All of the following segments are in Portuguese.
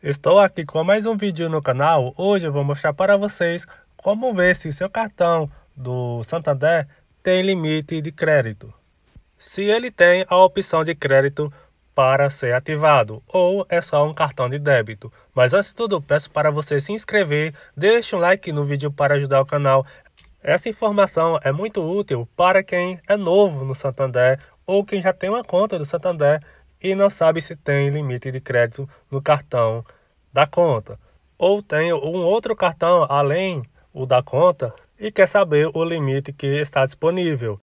Estou aqui com mais um vídeo no canal. Hoje eu vou mostrar para vocês como ver se seu cartão do Santander tem limite de crédito. Se ele tem a opção de crédito para ser ativado ou é só um cartão de débito. Mas antes de tudo, peço para você se inscrever, deixe um like no vídeo para ajudar o canal. Essa informação é muito útil para quem é novo no Santander ou quem já tem uma conta do Santander e não sabe se tem limite de crédito no cartão da conta. Ou tem um outro cartão além o da conta e quer saber o limite que está disponível.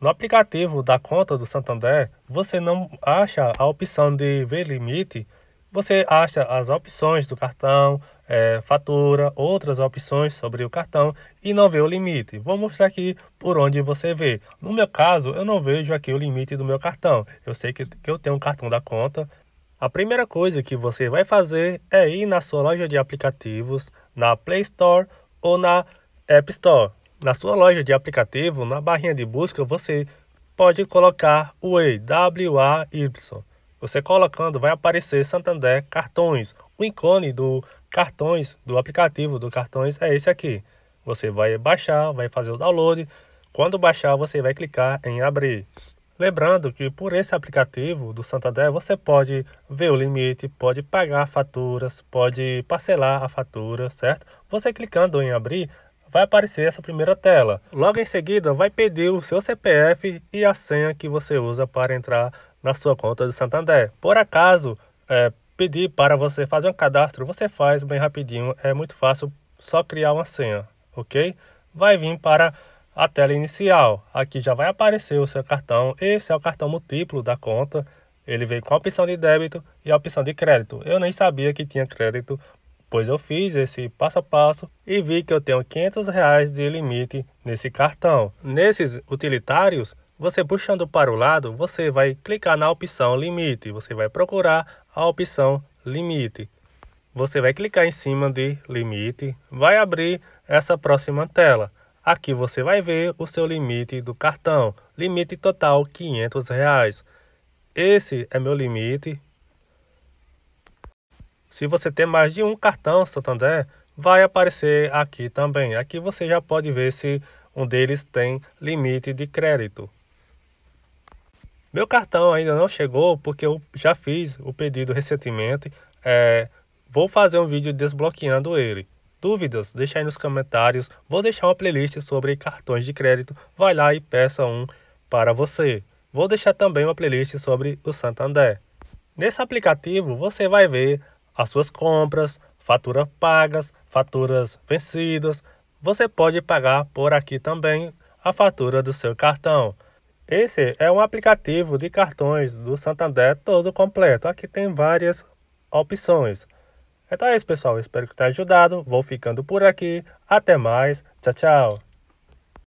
No aplicativo da conta do Santander, você não acha a opção de ver limite, você acha as opções do cartão, é, fatura, outras opções sobre o cartão e não vê o limite. Vou mostrar aqui por onde você vê. No meu caso, eu não vejo aqui o limite do meu cartão. Eu sei que, que eu tenho um cartão da conta. A primeira coisa que você vai fazer é ir na sua loja de aplicativos, na Play Store ou na App Store. Na sua loja de aplicativo, na barrinha de busca, você pode colocar o W-A-Y. Você colocando vai aparecer Santander Cartões, o ícone do cartões do aplicativo do cartões é esse aqui. Você vai baixar, vai fazer o download. Quando baixar, você vai clicar em abrir. Lembrando que por esse aplicativo do Santander você pode ver o limite, pode pagar faturas, pode parcelar a fatura, certo? Você clicando em abrir, vai aparecer essa primeira tela. Logo em seguida, vai pedir o seu CPF e a senha que você usa para entrar na sua conta do Santander. Por acaso, é, pedir para você fazer um cadastro, você faz bem rapidinho, é muito fácil, só criar uma senha, ok? Vai vir para a tela inicial. Aqui já vai aparecer o seu cartão. Esse é o cartão múltiplo da conta. Ele vem com a opção de débito e a opção de crédito. Eu nem sabia que tinha crédito, pois eu fiz esse passo a passo e vi que eu tenho 500 reais de limite nesse cartão. Nesses utilitários, você puxando para o lado, você vai clicar na opção limite, você vai procurar a opção limite. Você vai clicar em cima de limite, vai abrir essa próxima tela. Aqui você vai ver o seu limite do cartão, limite total R$ 500. Reais. Esse é meu limite. Se você tem mais de um cartão Santander, vai aparecer aqui também. Aqui você já pode ver se um deles tem limite de crédito. Meu cartão ainda não chegou porque eu já fiz o pedido recentemente. É, vou fazer um vídeo desbloqueando ele. Dúvidas? Deixa aí nos comentários. Vou deixar uma playlist sobre cartões de crédito. Vai lá e peça um para você. Vou deixar também uma playlist sobre o Santander. Nesse aplicativo você vai ver as suas compras, faturas pagas, faturas vencidas. Você pode pagar por aqui também a fatura do seu cartão. Esse é um aplicativo de cartões do Santander todo completo. Aqui tem várias opções. Então é isso, pessoal. Espero que tenha ajudado. Vou ficando por aqui. Até mais. Tchau, tchau.